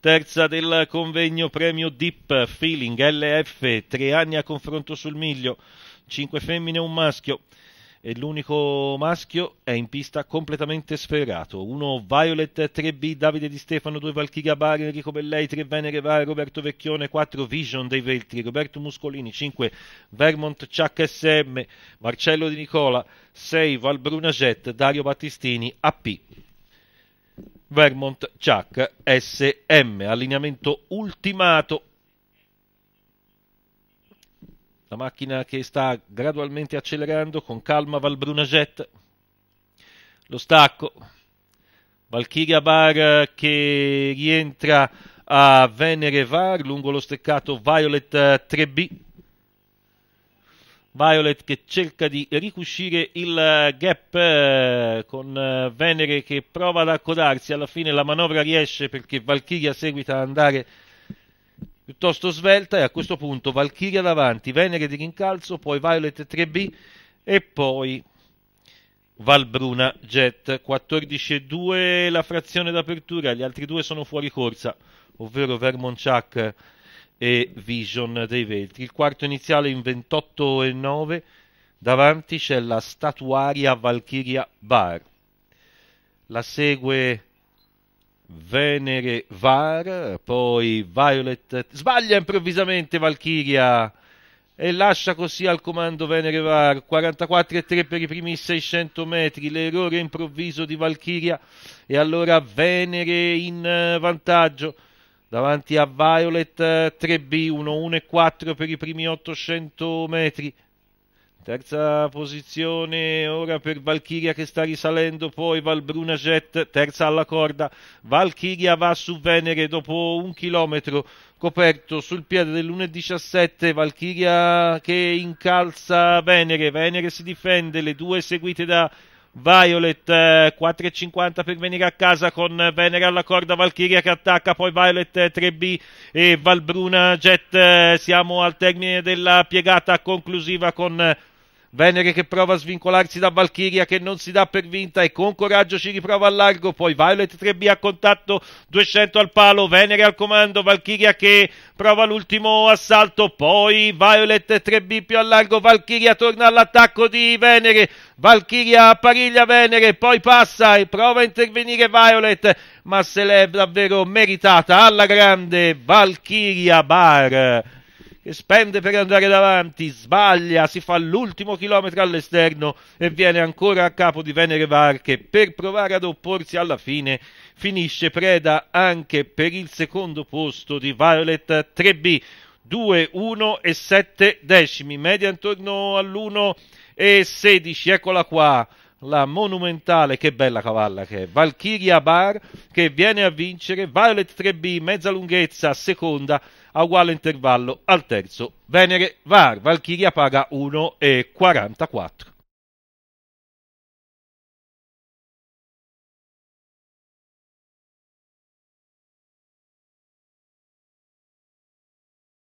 Terza del convegno premio Deep Feeling LF, tre anni a confronto sul miglio, cinque femmine e un maschio. E l'unico maschio è in pista completamente sferrato. 1 Violet 3B, Davide Di Stefano, 2 Valchiria Bari, Enrico Bellei, 3 Venere Vare, Roberto Vecchione, 4 Vision dei Veltri, Roberto Muscolini, 5 Vermont Chuck SM, Marcello Di Nicola, 6 Valbruna Jet, Dario Battistini, AP. Vermont Chuck SM, allineamento ultimato. La macchina che sta gradualmente accelerando con calma Valbruna Jet. Lo stacco. Valkyria Bar eh, che rientra a Venere Var lungo lo steccato Violet 3B. Eh, Violet che cerca di ricuscire il eh, gap eh, con eh, Venere che prova ad accodarsi, alla fine la manovra riesce perché Valkyria seguita ad andare piuttosto svelta e a questo punto Valkyria davanti, Venere di rincalzo, poi Violet 3B e poi Valbruna Jet 14 2 la frazione d'apertura, gli altri due sono fuori corsa, ovvero Vermonchak e Vision dei 20. Il quarto iniziale in 28 e 9, davanti c'è la statuaria Valkyria Bar. La segue Venere Var, poi Violet sbaglia improvvisamente Valkyria e lascia così al comando Venere Var 44 e 3 per i primi 600 metri l'errore improvviso di Valkyria e allora Venere in eh, vantaggio davanti a Violet 3B eh, 1-1 e 4 per i primi 800 metri. Terza posizione ora per Valchiria che sta risalendo, poi Valbruna Jet, terza alla corda. Valchiria va su Venere dopo un chilometro coperto sul piede dell'1.17. Valchiria che incalza Venere, Venere si difende, le due seguite da Violet 4,50 eh, per venire a casa con Venere alla corda, Valkyria che attacca, poi Violet 3B eh, e Valbruna Jet. Eh, siamo al termine della piegata conclusiva con Venere che prova a svincolarsi da Valkyria che non si dà per vinta e con coraggio ci riprova a largo, poi Violet 3B a contatto, 200 al palo, Venere al comando, Valkyria che prova l'ultimo assalto, poi Violet 3B più a largo, Valkyria torna all'attacco di Venere, Valkyria pariglia Venere, poi passa e prova a intervenire Violet, ma se l'è davvero meritata alla grande Valkyria Bar che spende per andare davanti, sbaglia, si fa l'ultimo chilometro all'esterno e viene ancora a capo di Venere Varche per provare ad opporsi alla fine. Finisce preda anche per il secondo posto di Violet 3B. 2, 1 e 7 decimi, media intorno all'1 e 16, eccola qua la monumentale, che bella cavalla che è, Valkyria Bar che viene a vincere, Violet 3B, mezza lunghezza, seconda, a uguale intervallo al terzo, Venere VAR, Valkyria paga 1,44.